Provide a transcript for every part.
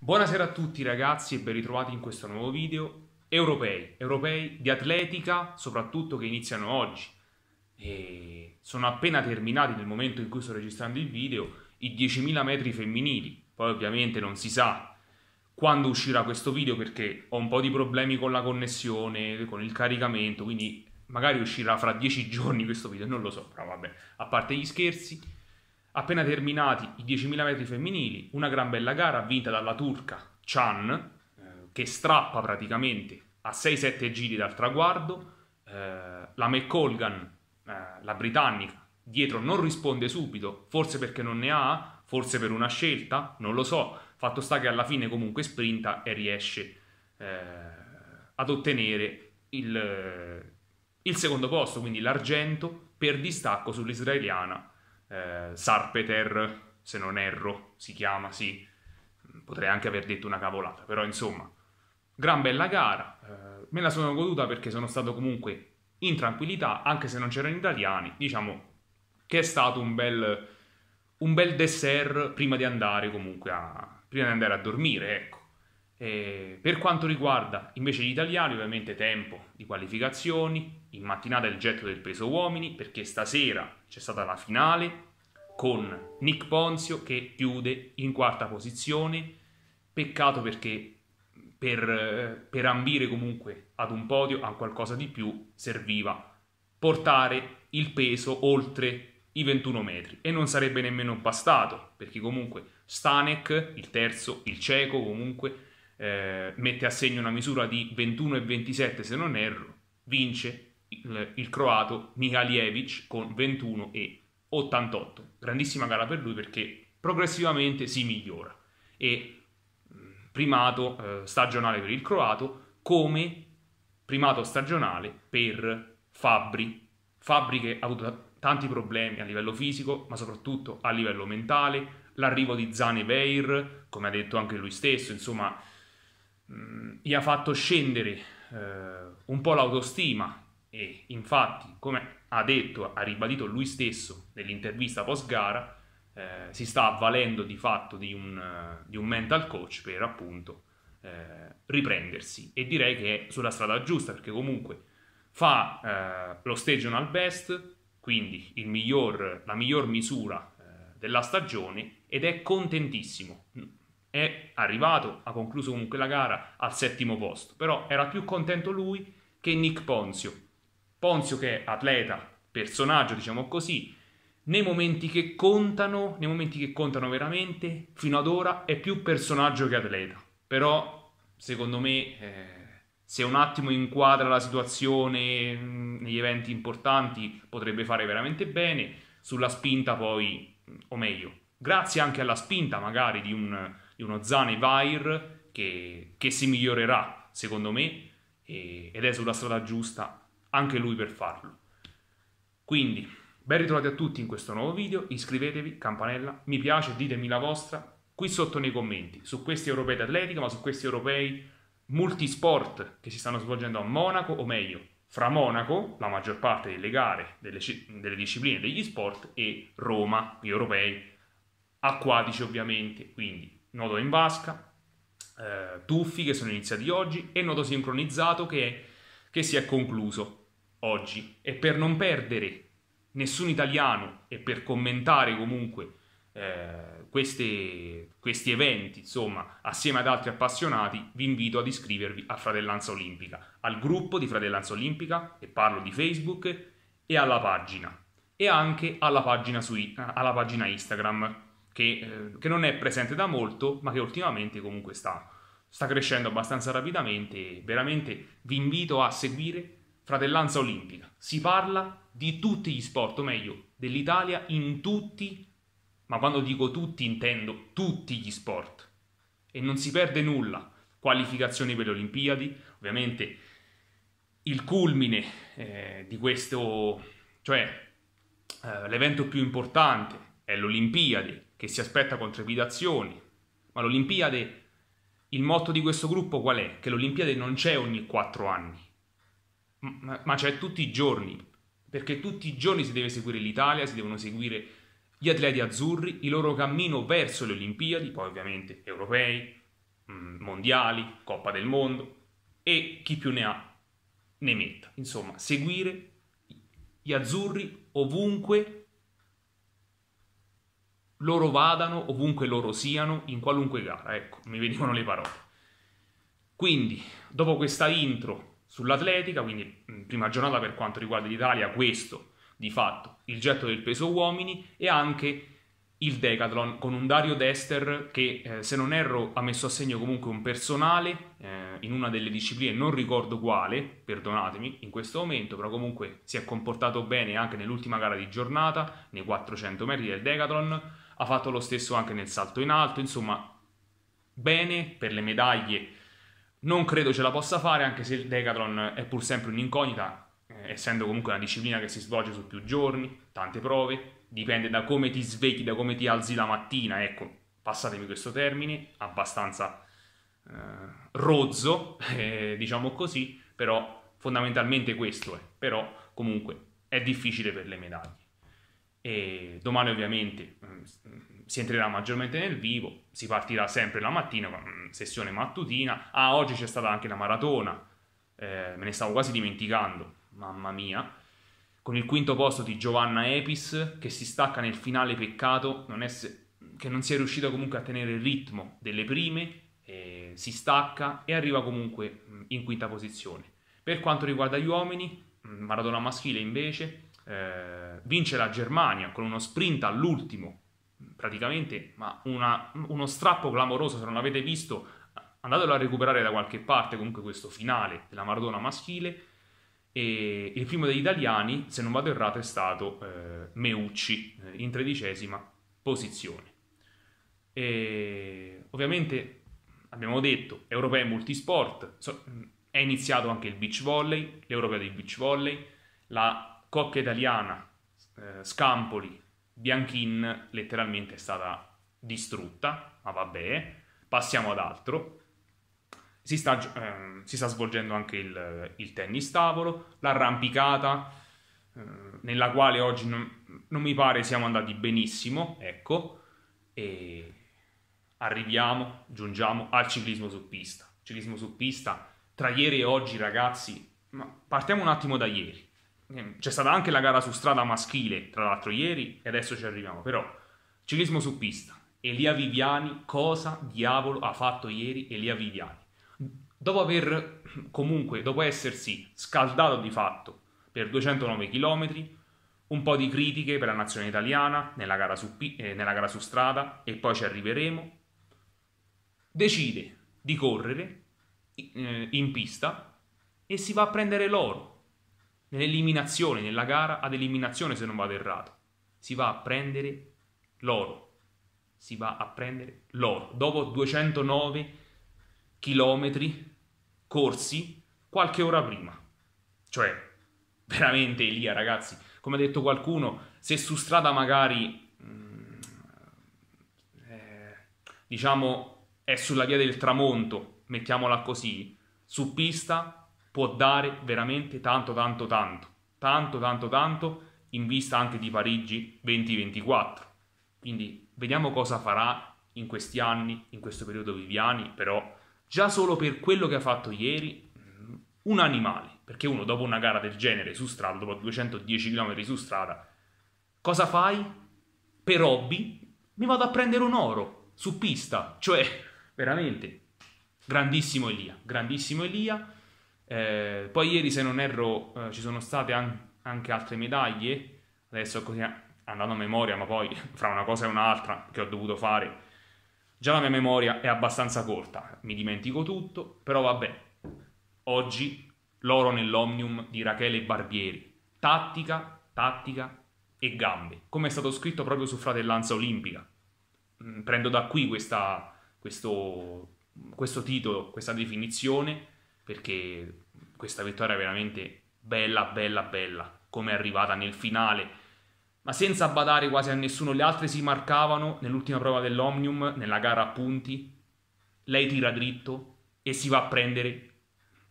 Buonasera a tutti ragazzi e ben ritrovati in questo nuovo video. Europei, europei di atletica soprattutto che iniziano oggi. E sono appena terminati nel momento in cui sto registrando il video i 10.000 metri femminili. Poi ovviamente non si sa quando uscirà questo video perché ho un po' di problemi con la connessione, con il caricamento, quindi magari uscirà fra 10 giorni questo video, non lo so, però vabbè, a parte gli scherzi. Appena terminati i 10.000 metri femminili, una gran bella gara vinta dalla turca Chan, eh, che strappa praticamente a 6-7 giri dal traguardo, eh, la McColgan, eh, la britannica, dietro non risponde subito, forse perché non ne ha, forse per una scelta, non lo so, fatto sta che alla fine comunque sprinta e riesce eh, ad ottenere il, eh, il secondo posto, quindi l'argento per distacco sull'israeliana eh, Sarpeter, se non erro, si chiama, sì. Potrei anche aver detto una cavolata, però insomma, gran bella gara. Eh, me la sono goduta perché sono stato comunque in tranquillità, anche se non c'erano italiani. Diciamo che è stato un bel, un bel dessert prima di andare comunque a, prima di andare a dormire, ecco. E eh, per quanto riguarda invece gli italiani, ovviamente tempo di qualificazioni, in mattinata il getto del peso uomini perché stasera c'è stata la finale con Nick Ponzio che chiude in quarta posizione. Peccato perché per, per ambire comunque ad un podio, a qualcosa di più, serviva portare il peso oltre i 21 metri e non sarebbe nemmeno bastato perché comunque Stanek, il terzo, il cieco comunque eh, mette a segno una misura di 21 e 27 se non erro, vince il, croato Mihaljevic con 21 e 88. Grandissima gara per lui perché progressivamente si migliora e primato eh, stagionale per il croato come primato stagionale per Fabri. Fabri che ha avuto tanti problemi a livello fisico, ma soprattutto a livello mentale. L'arrivo di Zane Beir, come ha detto anche lui stesso, insomma, mh, gli ha fatto scendere eh, un po' l'autostima e infatti, come ha detto, ha ribadito lui stesso nell'intervista post gara, eh, si sta avvalendo di fatto di un, di un mental coach per appunto eh, riprendersi e direi che è sulla strada giusta perché comunque fa eh, lo stagional best, quindi miglior, la miglior misura eh, della stagione ed è contentissimo. È arrivato, ha concluso comunque la gara al settimo posto, però era più contento lui che Nick Ponzio Ponzio che è atleta, personaggio, diciamo così, nei momenti che contano, nei momenti che contano veramente, fino ad ora è più personaggio che atleta. Però, secondo me, eh, se un attimo inquadra la situazione mm, negli eventi importanti, potrebbe fare veramente bene. Sulla spinta poi, o meglio, grazie anche alla spinta magari di, un, di uno Zane Vair che, che, si migliorerà, secondo me, e, ed è sulla strada giusta anche lui per farlo. Quindi, ben ritrovati a tutti in questo nuovo video, iscrivetevi, campanella, mi piace, ditemi la vostra qui sotto nei commenti su questi europei d'atletica, ma su questi europei multisport che si stanno svolgendo a Monaco, o meglio, fra Monaco, la maggior parte delle gare, delle, delle discipline, degli sport, e Roma, gli europei acquatici ovviamente, quindi nodo in vasca, eh, tuffi che sono iniziati oggi e nodo sincronizzato che, è, che si è concluso oggi e per non perdere nessun italiano e per commentare comunque eh, queste, questi eventi, insomma, assieme ad altri appassionati, vi invito ad iscrivervi a Fratellanza Olimpica, al gruppo di Fratellanza Olimpica, e parlo di Facebook, e alla pagina, e anche alla pagina, su, alla pagina Instagram, che, eh, che non è presente da molto, ma che ultimamente comunque sta, sta crescendo abbastanza rapidamente. Veramente vi invito a seguire fratellanza olimpica. Si parla di tutti gli sport, o meglio, dell'Italia in tutti, ma quando dico tutti intendo tutti gli sport. E non si perde nulla. Qualificazioni per le Olimpiadi, ovviamente il culmine eh, di questo, cioè eh, l'evento più importante è l'Olimpiade, che si aspetta con trepidazioni. Ma l'Olimpiade, il motto di questo gruppo qual è? Che l'Olimpiade non c'è ogni quattro anni ma, ma c'è tutti i giorni, perché tutti i giorni si deve seguire l'Italia, si devono seguire gli atleti azzurri, il loro cammino verso le Olimpiadi, poi ovviamente europei, mm, mondiali, Coppa del Mondo e chi più ne ha ne metta. Insomma, seguire gli azzurri ovunque loro vadano, ovunque loro siano, in qualunque gara. Ecco, mi venivano le parole. Quindi, dopo questa intro Sull'atletica, quindi prima giornata per quanto riguarda l'Italia, questo di fatto, il getto del peso uomini e anche il decathlon con un Dario Dester che eh, se non erro ha messo a segno comunque un personale eh, in una delle discipline, non ricordo quale, perdonatemi in questo momento, però comunque si è comportato bene anche nell'ultima gara di giornata, nei 400 metri del decathlon, ha fatto lo stesso anche nel salto in alto, insomma bene per le medaglie non credo ce la possa fare, anche se il Decathlon è pur sempre un'incognita, eh, essendo comunque una disciplina che si svolge su più giorni, tante prove, dipende da come ti svegli, da come ti alzi la mattina, ecco, passatemi questo termine, abbastanza eh, rozzo, eh, diciamo così, però fondamentalmente questo è, però comunque è difficile per le medaglie. E domani ovviamente mm, si entrerà maggiormente nel vivo, si partirà sempre la mattina, mm, sessione mattutina. Ah, oggi c'è stata anche la maratona, eh, me ne stavo quasi dimenticando, mamma mia. Con il quinto posto di Giovanna Epis, che si stacca nel finale peccato, non è, che non si è riuscita comunque a tenere il ritmo delle prime, eh, si stacca e arriva comunque mm, in quinta posizione. Per quanto riguarda gli uomini, mm, maratona maschile invece, eh, vince la Germania con uno sprint all'ultimo praticamente ma una, uno strappo clamoroso se non l'avete visto andatelo a recuperare da qualche parte comunque questo finale della Maradona maschile e il primo degli italiani se non vado errato è stato eh, Meucci eh, in tredicesima posizione e, ovviamente abbiamo detto europei multisport so, è iniziato anche il beach volley l'europeo del beach volley la coppia italiana eh, Scampoli Bianchin letteralmente è stata distrutta, ma vabbè, passiamo ad altro. Si sta, ehm, si sta svolgendo anche il, il tennis tavolo, l'arrampicata, eh, nella quale oggi non, non, mi pare siamo andati benissimo, ecco, e arriviamo, giungiamo al ciclismo su pista. Ciclismo su pista, tra ieri e oggi ragazzi, ma partiamo un attimo da ieri. Ehm, c'è stata anche la gara su strada maschile, tra l'altro ieri, e adesso ci arriviamo, però ciclismo su pista. Elia Viviani, cosa diavolo ha fatto ieri Elia Viviani? Dopo aver comunque, dopo essersi scaldato di fatto per 209 km, un po' di critiche per la nazione italiana nella gara su, eh, nella gara su strada e poi ci arriveremo, decide di correre eh, in pista e si va a prendere l'oro nell'eliminazione, nella gara ad eliminazione se non vado errato. Si va a prendere l'oro, si va a prendere l'oro. Dopo 209 chilometri corsi qualche ora prima. Cioè, veramente Elia, ragazzi, come ha detto qualcuno, se su strada magari, mm, eh, diciamo, è sulla via del tramonto, mettiamola così, su pista può dare veramente tanto tanto tanto, tanto tanto tanto in vista anche di Parigi 2024. Quindi vediamo cosa farà in questi anni, in questo periodo Viviani, però già solo per quello che ha fatto ieri, mm, un animale, perché uno dopo una gara del genere su strada, dopo 210 km su strada, cosa fai? Per hobby mi vado a prendere un oro su pista, cioè veramente grandissimo Elia, grandissimo Elia eh, poi ieri, se non erro, eh, ci sono state an- anche altre medaglie. Adesso così andando a memoria, ma poi fra una cosa e un'altra che ho dovuto fare, già la mia memoria è abbastanza corta, mi dimentico tutto, però vabbè. Oggi l'oro nell'omnium di Rachele Barbieri. Tattica, tattica e gambe, come è stato scritto proprio su Fratellanza Olimpica. Mm, prendo da qui questa, questo, questo titolo, questa definizione perché questa vittoria è veramente bella, bella, bella, come è arrivata nel finale, ma senza badare quasi a nessuno. Le altre si marcavano nell'ultima prova dell'Omnium, nella gara a punti, lei tira dritto e si va a prendere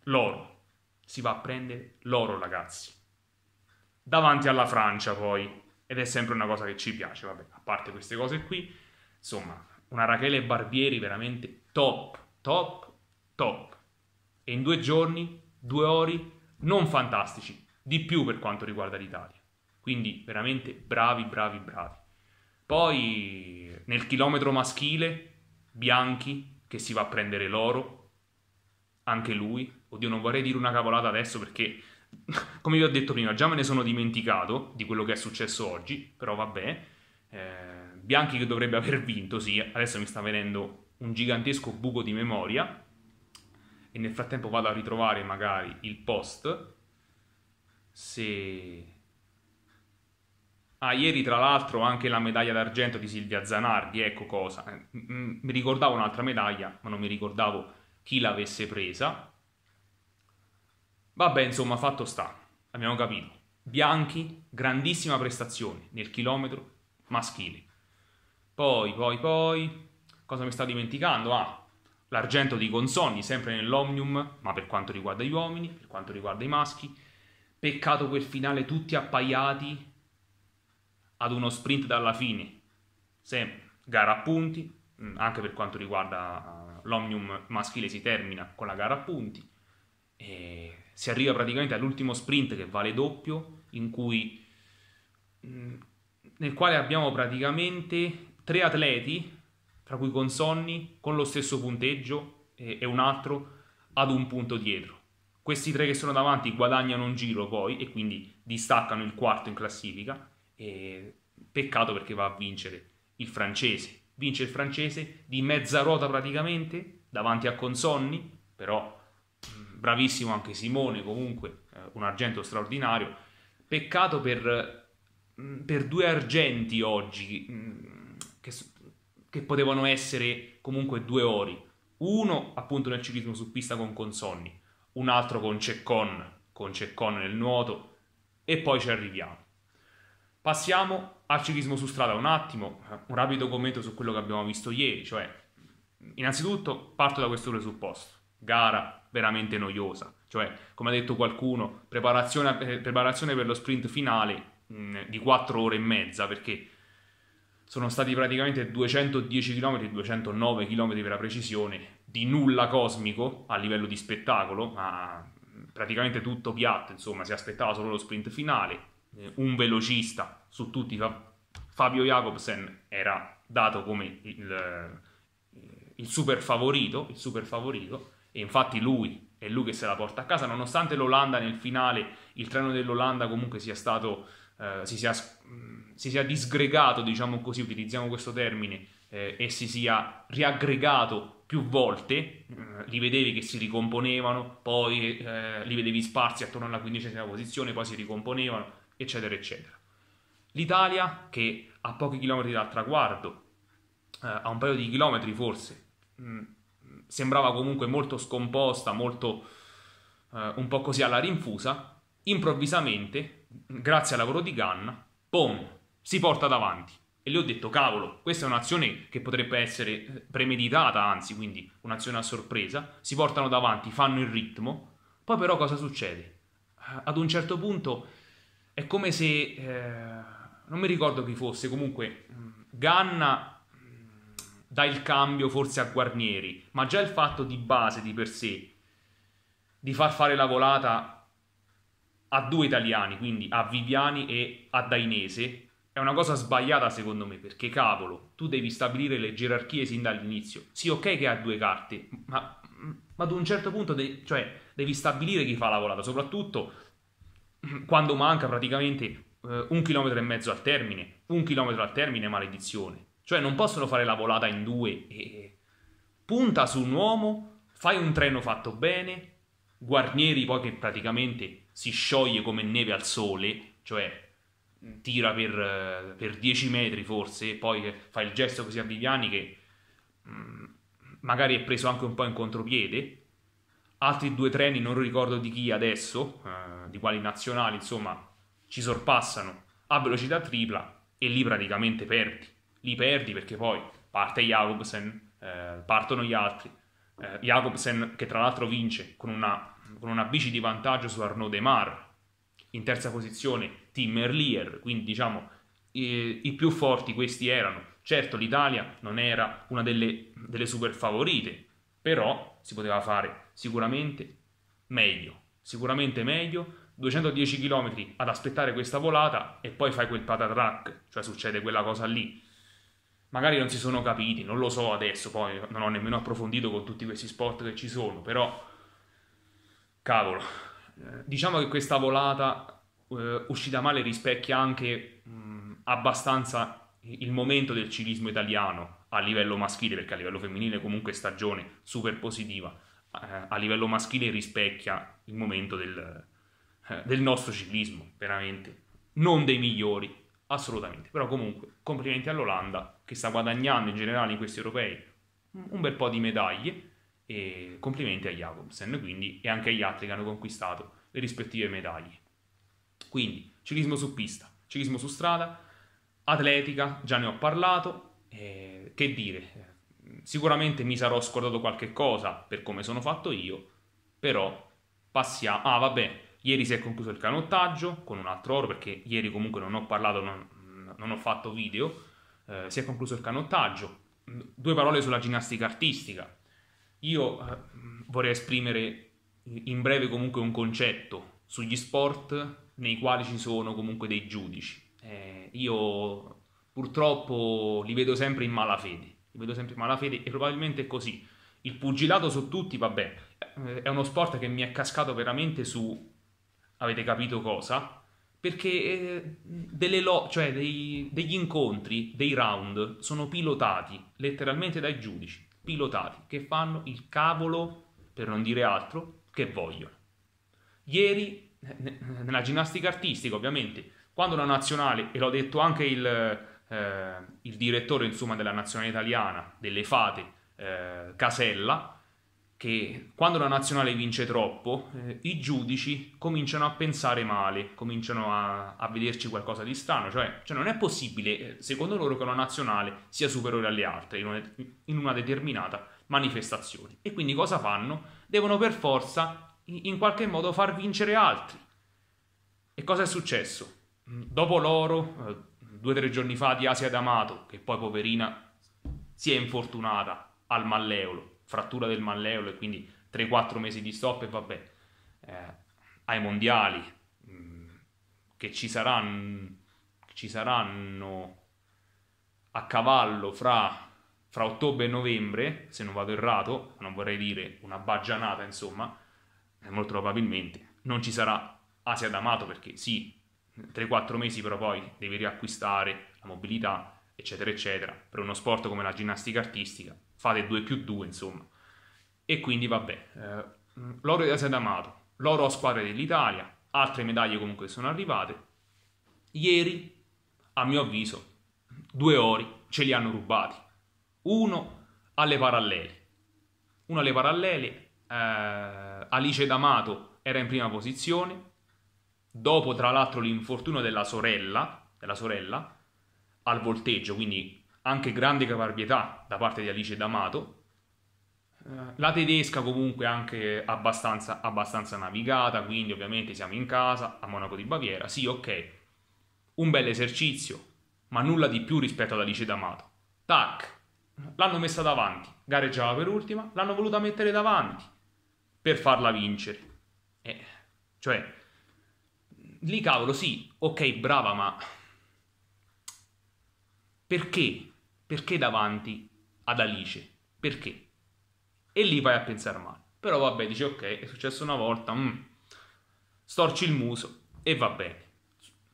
l'oro. Si va a prendere l'oro, ragazzi. Davanti alla Francia, poi. Ed è sempre una cosa che ci piace, vabbè, a parte queste cose qui. Insomma, una Rachele Barbieri veramente top, top, top e in due giorni, due ori, non fantastici, di più per quanto riguarda l'Italia. Quindi veramente bravi, bravi, bravi. Poi nel chilometro maschile, Bianchi che si va a prendere l'oro, anche lui. Oddio, non vorrei dire una cavolata adesso perché, come vi ho detto prima, già me ne sono dimenticato di quello che è successo oggi, però vabbè. Eh, Bianchi che dovrebbe aver vinto, sì, adesso mi sta venendo un gigantesco buco di memoria, e nel frattempo vado a ritrovare magari il post se Ah, ieri tra l'altro anche la medaglia d'argento di Silvia Zanardi, ecco cosa. Eh, mi ricordavo un'altra medaglia, ma non mi ricordavo chi l'avesse presa. Vabbè, insomma, fatto sta. Abbiamo capito. Bianchi, grandissima prestazione nel chilometro maschile. Poi, poi, poi... Cosa mi sta dimenticando? Ah, l'argento di Consonni sempre nell'Omnium, ma per quanto riguarda gli uomini, per quanto riguarda i maschi. Peccato quel finale tutti appaiati ad uno sprint dalla fine. Sempre gara a punti, mm, anche per quanto riguarda eh, l'Omnium maschile si termina con la gara a punti. E si arriva praticamente all'ultimo sprint che vale doppio, in cui, mm, nel quale abbiamo praticamente tre atleti tra cui con Sonny con lo stesso punteggio e, un altro ad un punto dietro. Questi tre che sono davanti guadagnano un giro poi e quindi distaccano il quarto in classifica. peccato perché va a vincere il francese. Vince il francese di mezza ruota praticamente davanti a Consonni, però mm, bravissimo anche Simone comunque, eh, un argento straordinario. Peccato per, mm, per due argenti oggi mm, che che potevano essere comunque due ori. Uno appunto nel ciclismo su pista con Consonni, un altro con Ceccon, con Ceccon nel nuoto e poi ci arriviamo. Passiamo al ciclismo su strada un attimo, un rapido commento su quello che abbiamo visto ieri, cioè innanzitutto parto da questo presupposto, gara veramente noiosa, cioè come ha detto qualcuno, preparazione, eh, preparazione per lo sprint finale mh, mm, di 4 ore e mezza perché sono stati praticamente 210 km, 209 km per la precisione, di nulla cosmico a livello di spettacolo, ma praticamente tutto piatto, insomma, si aspettava solo lo sprint finale, eh, un velocista su tutti, Fabio Jacobsen era dato come il, eh, il super favorito, il super favorito, e infatti lui è lui che se la porta a casa, nonostante l'Olanda nel finale, il treno dell'Olanda comunque sia stato eh, si, sia, mm, si, sia, disgregato, diciamo così, utilizziamo questo termine, eh, e si sia riaggregato più volte, eh, li vedevi che si ricomponevano, poi eh, li vedevi sparsi attorno alla quindicesima posizione, poi si ricomponevano, eccetera, eccetera. L'Italia, che a pochi chilometri dal traguardo, eh, a un paio di chilometri forse, mh, mm, sembrava comunque molto scomposta, molto un po' così alla rinfusa, improvvisamente grazie al lavoro di Gann, boom, si porta davanti. E le ho detto, cavolo, questa è un'azione che potrebbe essere eh, premeditata, anzi, quindi un'azione a sorpresa. Si portano davanti, fanno il ritmo. Poi però cosa succede? Eh, ad un certo punto è come se... Eh, non mi ricordo chi fosse, comunque mm, Ganna mm, dà il cambio forse a Guarnieri, ma già il fatto di base di per sé di far fare la volata a due italiani, quindi a Viviani e a Dainese, è una cosa sbagliata secondo me, perché cavolo, tu devi stabilire le gerarchie sin dall'inizio. Sì, ok che ha due carte, ma, ma ad un certo punto de- cioè, devi stabilire chi fa la volata, soprattutto quando manca praticamente eh, un chilometro e mezzo al termine, un chilometro al termine, maledizione. Cioè non possono fare la volata in due e... Punta su un uomo, fai un treno fatto bene, Guarnieri poi che praticamente si scioglie come neve al sole, cioè mm. tira per, per 10 metri forse, poi fa il gesto così a Viviani che mm, magari è preso anche un po' in contropiede. Altri due treni, non ricordo di chi adesso, eh, di quali nazionali, insomma, ci sorpassano a velocità tripla e lì praticamente perdi. Li perdi perché poi parte Jacobsen, eh, partono gli altri. Eh, Jacobsen che tra l'altro vince con una con una bici di vantaggio su Arnaud Demar, in terza posizione Tim Erlier, quindi diciamo eh, i più forti questi erano. Certo l'Italia non era una delle, delle super favorite, però si poteva fare sicuramente meglio, sicuramente meglio, 210 km ad aspettare questa volata e poi fai quel patatrack, cioè succede quella cosa lì. Magari non si sono capiti, non lo so adesso, poi non ho nemmeno approfondito con tutti questi sport che ci sono, però cavolo, eh, diciamo che questa volata eh, uscita male rispecchia anche mh, mm, abbastanza il momento del civismo italiano a livello maschile, perché a livello femminile comunque stagione super positiva, eh, a livello maschile rispecchia il momento del, eh, del nostro ciclismo, veramente. Non dei migliori, assolutamente, però comunque complimenti all'Olanda che sta guadagnando in generale in questi europei un bel po' di medaglie e complimenti a Jacobsen quindi, e anche agli altri che hanno conquistato le rispettive medaglie. Quindi ciclismo su pista, ciclismo su strada, atletica, già ne ho parlato, eh, che dire, sicuramente mi sarò scordato qualche cosa per come sono fatto io, però passiamo... Ah vabbè, ieri si è concluso il canottaggio con un altro oro perché ieri comunque non ho parlato, non, non ho fatto video, eh, si è concluso il canottaggio. Due parole sulla ginnastica artistica, io eh, vorrei esprimere in breve comunque un concetto sugli sport nei quali ci sono comunque dei giudici. Eh, io purtroppo li vedo sempre in malafede, li vedo sempre in malafede e probabilmente è così. Il pugilato su tutti, vabbè, eh, è uno sport che mi è cascato veramente su, avete capito cosa, perché eh, delle lo- cioè dei, degli incontri, dei round, sono pilotati letteralmente dai giudici pilotati che fanno il cavolo, per non dire altro, che vogliono. Ieri, eh, nella ginnastica artistica ovviamente, quando la nazionale, e l'ho detto anche il, eh, il direttore insomma, della nazionale italiana, delle fate, eh, Casella, che quando la nazionale vince troppo, eh, i giudici cominciano a pensare male, cominciano a, a vederci qualcosa di strano, cioè, cioè, non è possibile, eh, secondo loro, che una nazionale sia superiore alle altre in una, in una determinata manifestazione. E quindi cosa fanno? Devono per forza, in, in qualche modo, far vincere altri. E cosa è successo? Mm, dopo l'oro, eh, due o tre giorni fa, di Asia D'Amato, che poi poverina si è infortunata al malleolo, frattura del malleolo e quindi 3-4 mesi di stop e vabbè, eh, ai mondiali mm, che ci saranno, ci saranno a cavallo fra, fra, ottobre e novembre, se non vado errato, non vorrei dire una baggianata insomma, eh, molto probabilmente non ci sarà Asia D'Amato perché sì, 3-4 mesi però poi devi riacquistare la mobilità eccetera eccetera, per uno sport come la ginnastica artistica fate 2 più 2 insomma. E quindi vabbè, eh, l'oro di Asia D'Amato, l'oro a squadra dell'Italia, altre medaglie comunque sono arrivate. Ieri, a mio avviso, due ori ce li hanno rubati. Uno alle parallele. Uno alle parallele, eh, Alice D'Amato era in prima posizione, dopo tra l'altro l'infortunio della sorella, della sorella al volteggio, quindi anche grande caparbietà da parte di Alice D'Amato. Eh, la tedesca comunque anche abbastanza, abbastanza navigata, quindi ovviamente siamo in casa a Monaco di Baviera. Sì, ok, un bel esercizio, ma nulla di più rispetto ad Alice D'Amato. Tac, l'hanno messa davanti, gareggiava per ultima, l'hanno voluta mettere davanti per farla vincere. Eh, cioè, lì cavolo, sì, ok, brava, ma perché perché davanti ad Alice? Perché? E lì vai a pensare male. Però vabbè, dici ok, è successo una volta, mm, storci il muso e va bene.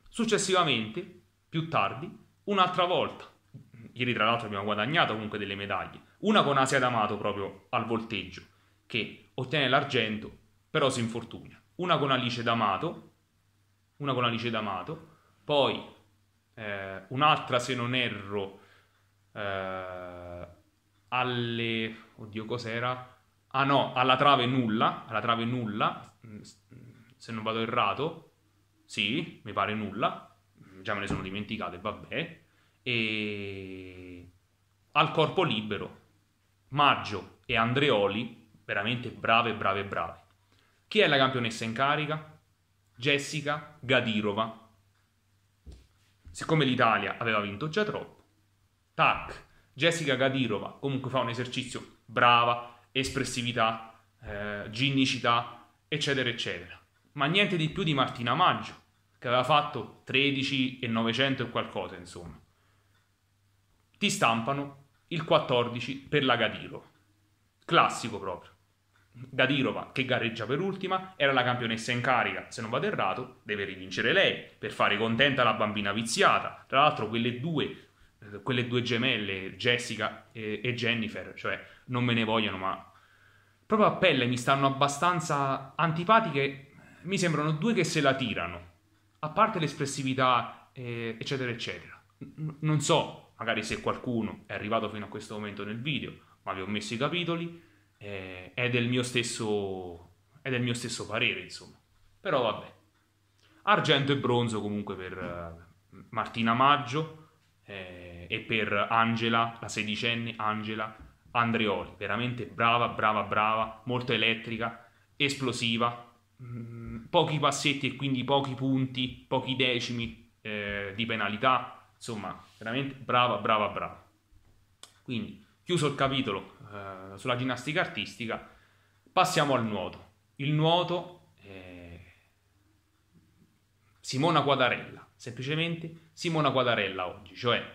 Successivamente, più tardi, un'altra volta. Ieri tra l'altro abbiamo guadagnato comunque delle medaglie. Una con Asia D'Amato proprio al volteggio, che ottiene l'argento, però si infortuna. Una con Alice D'Amato, una con Alice D'Amato, poi eh, un'altra se non erro eh, alle... oddio cos'era? Ah no, alla trave nulla, alla trave nulla, mm, mm, se non vado errato, sì, mi pare nulla, mm, già me ne sono dimenticate, vabbè, e al corpo libero, Maggio e Andreoli, veramente brave, brave, brave. Chi è la campionessa in carica? Jessica Gadirova. Siccome l'Italia aveva vinto già troppo, Tac. Jessica Gadirova comunque fa un esercizio brava, espressività, eh, ginnicità, eccetera, eccetera. Ma niente di più di Martina Maggio, che aveva fatto 13 e 900 e qualcosa, insomma. Ti stampano il 14 per la Gadirova. Classico proprio. Gadirova, che gareggia per ultima, era la campionessa in carica. Se non vado errato, deve rivincere lei per fare contenta la bambina viziata. Tra l'altro, quelle due quelle due gemelle, Jessica e, e Jennifer, cioè non me ne vogliono, ma proprio a pelle mi stanno abbastanza antipatiche. Mi sembrano due che se la tirano, a parte l'espressività, eh, eccetera, eccetera. N- non so, magari se qualcuno è arrivato fino a questo momento nel video, ma vi ho messo i capitoli, eh, è, del mio stesso, è del mio stesso parere, insomma. Però vabbè. Argento e bronzo comunque per eh, Martina Maggio. Eh, e per Angela, la sedicenne Angela Andreoli, veramente brava, brava, brava, molto elettrica, esplosiva, mm, pochi passetti e quindi pochi punti, pochi decimi eh, di penalità, insomma, veramente brava, brava, brava. Quindi, chiuso il capitolo eh, sulla ginnastica artistica, passiamo al nuoto. Il nuoto Simona Quadarella, semplicemente Simona Quadarella oggi, cioè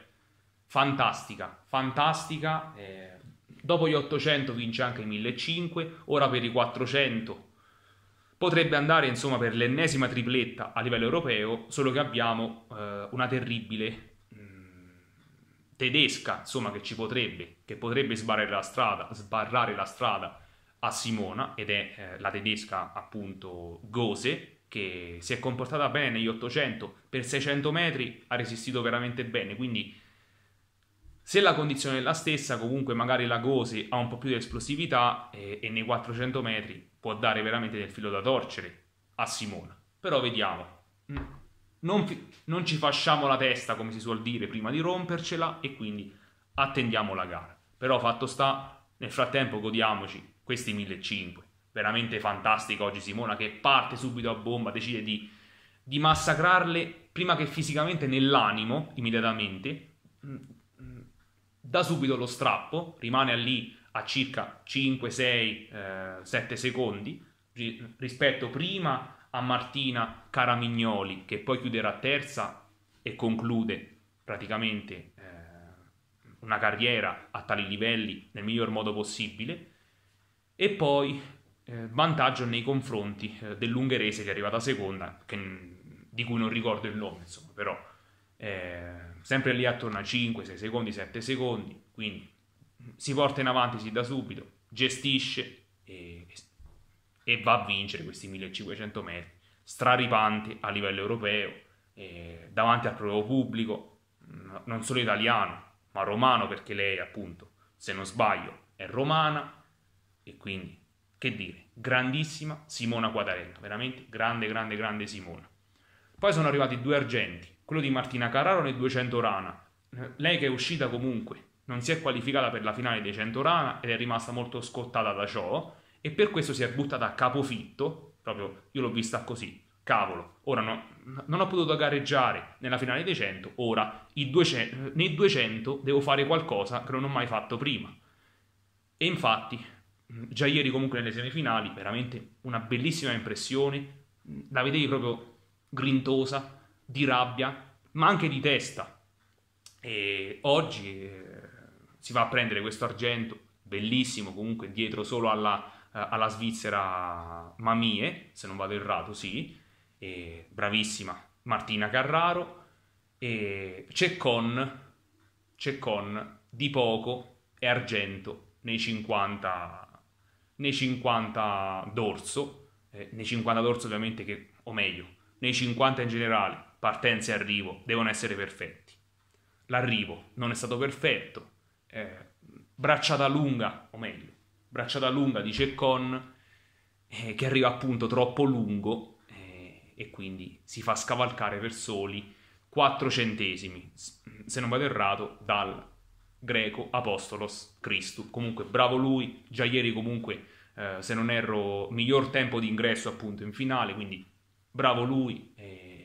fantastica, fantastica. Eh, dopo gli 800 vince anche i 1500, ora per i 400 potrebbe andare insomma per l'ennesima tripletta a livello europeo, solo che abbiamo eh, una terribile mm, tedesca insomma che ci potrebbe, che potrebbe sbarrare la strada, sbarrare la strada a Simona ed è eh, la tedesca appunto Gose che si è comportata bene negli 800 per 600 metri ha resistito veramente bene quindi se la condizione è la stessa, comunque magari la Gose ha un po' più di esplosività e, e nei 400 metri può dare veramente del filo da torcere a Simona. Però vediamo. Mm. Non, non, ci facciamo la testa, come si suol dire, prima di rompercela e quindi attendiamo la gara. Però fatto sta, nel frattempo godiamoci questi 1500. Veramente fantastica oggi Simona che parte subito a bomba, decide di, di massacrarle prima che fisicamente nell'animo, immediatamente, mm da subito lo strappo, rimane lì a circa 5, 6, eh, 7 secondi rispetto prima a Martina Caramignoli che poi chiuderà terza e conclude praticamente eh, una carriera a tali livelli nel miglior modo possibile e poi eh, vantaggio nei confronti eh, dell'ungherese che è arrivata seconda che, di cui non ricordo il nome insomma però eh, sempre lì attorno a 5, 6 secondi, 7 secondi, quindi si porta in avanti sì da subito, gestisce e, e va a vincere questi 1500 metri, straripanti a livello europeo, eh, davanti al proprio pubblico, non solo italiano, ma romano perché lei appunto, se non sbaglio, è romana e quindi che dire, grandissima Simona Quadarella, veramente grande, grande, grande Simona. Poi sono arrivati due argenti, quello di Martina Carraro nel 200 Rana. Lei che è uscita comunque, non si è qualificata per la finale dei 100 Rana ed è rimasta molto scottata da ciò e per questo si è buttata a capofitto, proprio io l'ho vista così, cavolo, ora no, non ho potuto gareggiare nella finale dei 100, ora 200, nei 200 devo fare qualcosa che non ho mai fatto prima. E infatti, già ieri comunque nelle semifinali, veramente una bellissima impressione, la vedevi proprio grintosa, di rabbia, ma anche di testa. E oggi eh, si va a prendere questo argento, bellissimo comunque, dietro solo alla, eh, alla Svizzera Mamie, se non vado errato, sì, e bravissima Martina Carraro, e c'è con, c'è con di poco e argento nei 50, nei 50 d'orso, eh, nei 50 d'orso ovviamente che, o meglio, nei 50 in generale, partenza e arrivo devono essere perfetti. L'arrivo non è stato perfetto, eh, bracciata lunga, o meglio, bracciata lunga dice Con, eh, che arriva appunto troppo lungo eh, e quindi si fa scavalcare per soli 4 centesimi, se non vado errato, dal greco Apostolos Christu. Comunque bravo lui, già ieri comunque, eh, se non erro, miglior tempo di ingresso appunto in finale, quindi bravo lui. Eh,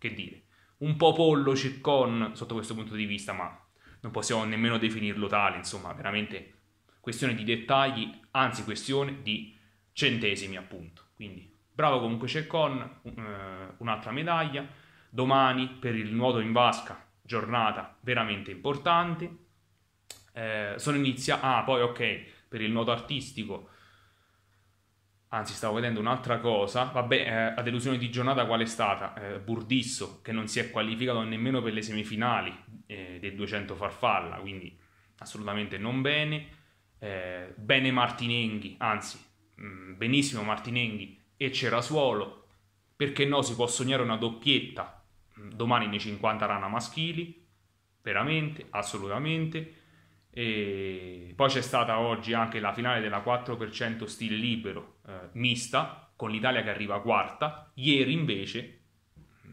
che dire, un po' pollo circon sotto questo punto di vista, ma non possiamo nemmeno definirlo tale, insomma, veramente questione di dettagli, anzi questione di centesimi appunto. Quindi bravo comunque circon, eh, un'altra medaglia, domani per il nuoto in vasca, giornata veramente importante. Eh, sono inizia- ah, poi ok, per il nuoto artistico Anzi, stavo vedendo un'altra cosa. Vabbè, eh, la delusione di giornata qual è stata? Eh, Burdisso, che non si è qualificato nemmeno per le semifinali eh, del 200 Farfalla, quindi assolutamente non bene. Eh, bene Martinenghi, anzi, mh, mm, benissimo Martinenghi e Cerasuolo. Perché no, si può sognare una doppietta mh, mm, domani nei 50 rana maschili? Veramente, assolutamente. E poi c'è stata oggi anche la finale della 4% stile libero eh, mista, con l'Italia che arriva quarta. Ieri invece,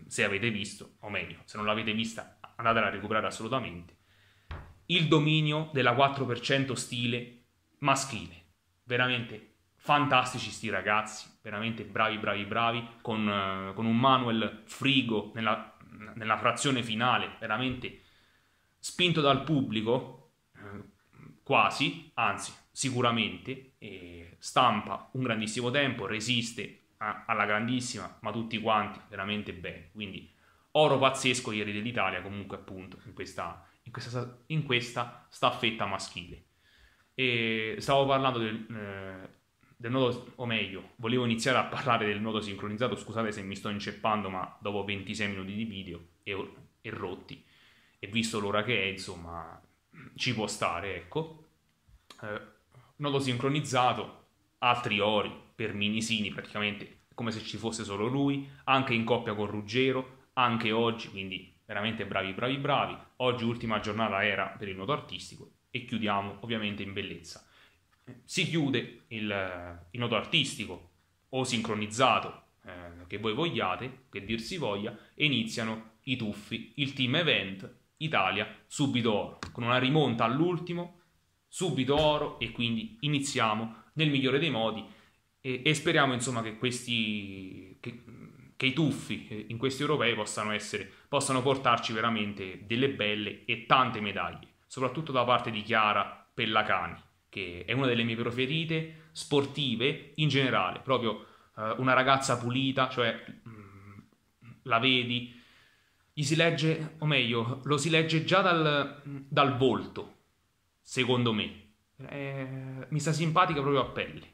se avete visto, o meglio, se non l'avete vista, andatela a recuperare assolutamente, il dominio della 4% stile maschile. Veramente fantastici sti ragazzi, veramente bravi, bravi, bravi, con, eh, con un Manuel frigo nella, nella frazione finale, veramente spinto dal pubblico, quasi, anzi sicuramente, eh, stampa un grandissimo tempo, resiste a, alla grandissima, ma tutti quanti veramente bene. Quindi oro pazzesco ieri dell'Italia comunque appunto in questa, in questa, in questa staffetta maschile. E stavo parlando del, eh, del nodo, o meglio, volevo iniziare a parlare del nodo sincronizzato, scusate se mi sto inceppando, ma dopo 26 minuti di video e, e rotti, e visto l'ora che è, insomma, ci può stare, ecco. Eh, non l'ho sincronizzato altri ori per Minisini praticamente come se ci fosse solo lui, anche in coppia con Ruggero, anche oggi, quindi veramente bravi, bravi, bravi. Oggi ultima giornata era per il noto artistico e chiudiamo ovviamente in bellezza. Si chiude il, il noto artistico o sincronizzato, eh, che voi vogliate, che dir si voglia, e iniziano i tuffi, il team event Italia, subito oro, con una rimonta all'ultimo, subito oro e quindi iniziamo nel migliore dei modi e, e speriamo insomma che questi... Che, che i tuffi eh, in questi europei possano, essere, possano portarci veramente delle belle e tante medaglie, soprattutto da parte di Chiara Pellacani, che è una delle mie preferite sportive in generale, proprio eh, una ragazza pulita, cioè mh, mm, la vedi, gli si legge, o meglio, lo si legge già dal, dal volto, secondo me. Eh, mi sta simpatica proprio a pelle.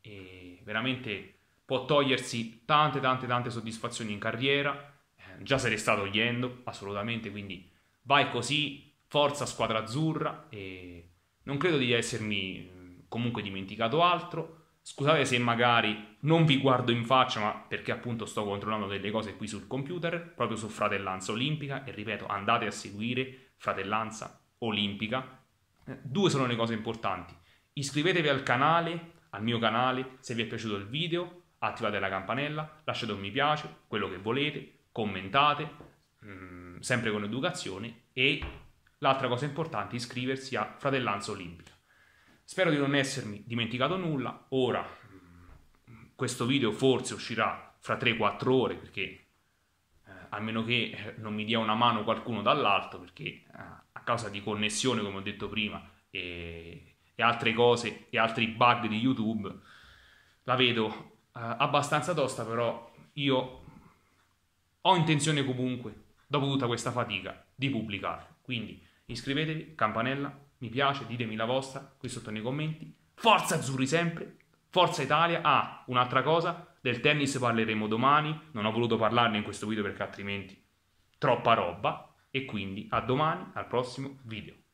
E veramente può togliersi tante, tante, tante soddisfazioni in carriera. Eh, già se le sta togliendo, assolutamente. Quindi vai così, forza squadra azzurra. E non credo di essermi eh, comunque dimenticato altro. Scusate se magari non vi guardo in faccia, ma perché appunto sto controllando delle cose qui sul computer, proprio su Fratellanza Olimpica, e ripeto, andate a seguire Fratellanza Olimpica. Eh, due sono le cose importanti. Iscrivetevi al canale, al mio canale, se vi è piaciuto il video, attivate la campanella, lasciate un mi piace, quello che volete, commentate, mh, mm, sempre con educazione, e l'altra cosa importante, iscriversi a Fratellanza Olimpica. Spero di non essermi dimenticato nulla, ora questo video forse uscirà fra 3-4 ore perché eh, a meno che eh, non mi dia una mano qualcuno dall'alto perché eh, a causa di connessione come ho detto prima e, e, altre cose e altri bug di YouTube la vedo eh, abbastanza tosta però io ho intenzione comunque dopo tutta questa fatica di pubblicarlo quindi iscrivetevi campanella mi piace ditemi la vostra qui sotto nei commenti forza azzurri sempre Forza Italia, ah, un'altra cosa, del tennis parleremo domani, non ho voluto parlarne in questo video perché altrimenti troppa roba, e quindi a domani al prossimo video.